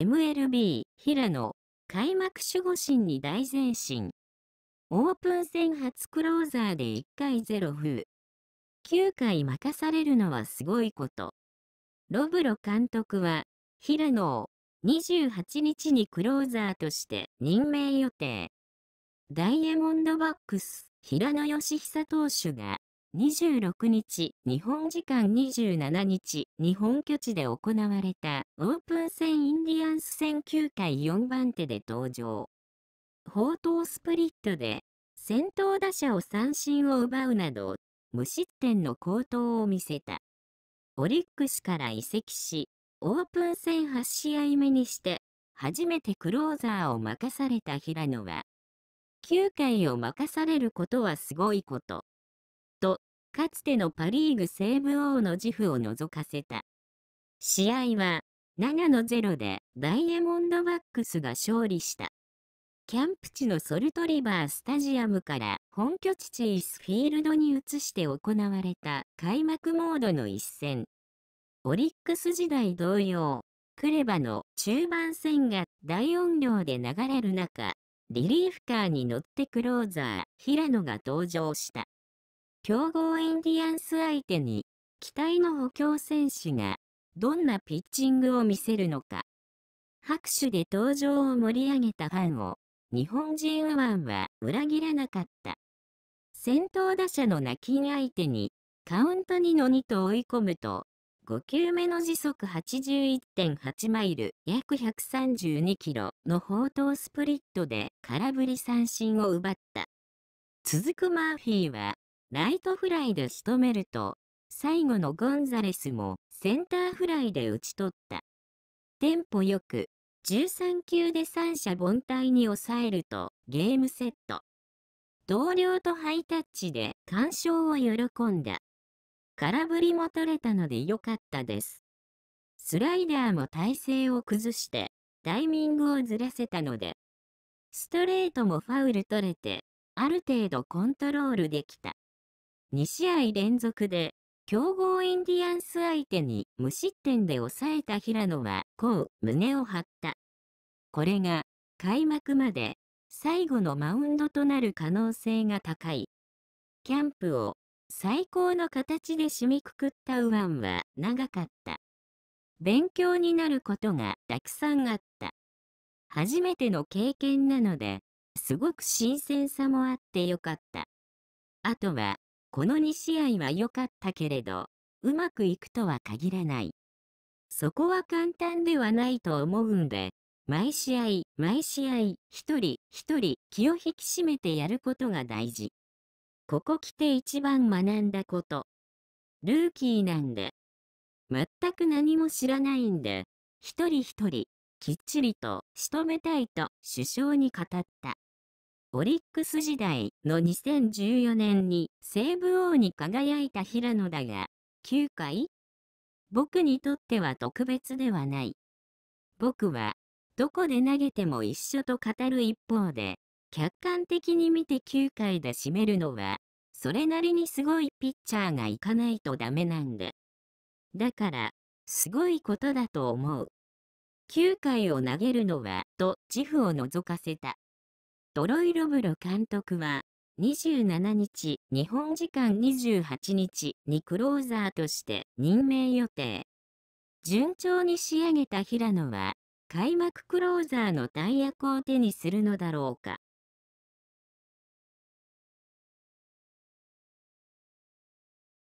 MLB 平野開幕守護神に大前進オープン戦初クローザーで1回0風9回任されるのはすごいことロブロ監督は平野を28日にクローザーとして任命予定ダイヤモンドバックス平野義久投手が26日、日本時間27日、日本拠地で行われたオープン戦ディアンス戦9回4番手で登場。砲塔スプリットで先頭打者を三振を奪うなど無失点の好投を見せた。オリックスから移籍し、オープン戦8試合目にして初めてクローザーを任された平野は、9回を任されることはすごいこと。と、かつてのパ・リーグ西部王の自負を覗かせた。試合は7の0でダイヤモンドバックスが勝利した。キャンプ地のソルトリバースタジアムから本拠地チェイスフィールドに移して行われた開幕モードの一戦。オリックス時代同様、クレバの中盤戦が大音量で流れる中、リリーフカーに乗ってクローザー、平野が登場した。強豪インディアンス相手に、期待の補強選手がどんなピッチングを見せるのか。拍手で登場を盛り上げたファンを、日本人右腕は裏切らなかった。先頭打者の泣き相手に、カウント2の2と追い込むと、5球目の時速81.8マイル、約132キロの砲塔スプリットで空振り三振を奪った。続くマーフィーは、ライトフライで仕留めると、最後のゴンザレスもセンターフライで打ち取った。テンポよく、13球で三者凡退に抑えるとゲームセット。同僚とハイタッチで干渉を喜んだ。空振りも取れたので良かったです。スライダーも体勢を崩してタイミングをずらせたので、ストレートもファウル取れて、ある程度コントロールできた。2試合連続で強豪インディアンス相手に無失点で抑えた平野はこう胸を張った。これが開幕まで最後のマウンドとなる可能性が高い。キャンプを最高の形で締めくくった右腕は長かった。勉強になることがたくさんあった。初めての経験なので、すごく新鮮さもあってよかった。あとはこの2試合は良かったけれど、うまくいくとは限らない。そこは簡単ではないと思うんで、毎試合、毎試合、一人、一人、気を引き締めてやることが大事。ここ来て一番学んだこと。ルーキーなんで。全く何も知らないんで、一人一人、きっちりと仕留めたいと首相に語った。オリックス時代の2014年に西武王に輝いた平野だが、9回僕にとっては特別ではない。僕は、どこで投げても一緒と語る一方で、客観的に見て9回で締めるのは、それなりにすごいピッチャーがいかないとダメなんで。だから、すごいことだと思う。9回を投げるのは、と自負を覗かせた。ドロイ・ロブロ監督は、27日、日本時間28日にクローザーとして任命予定。順調に仕上げた平野は、開幕クローザーの大役を手にするのだろうか。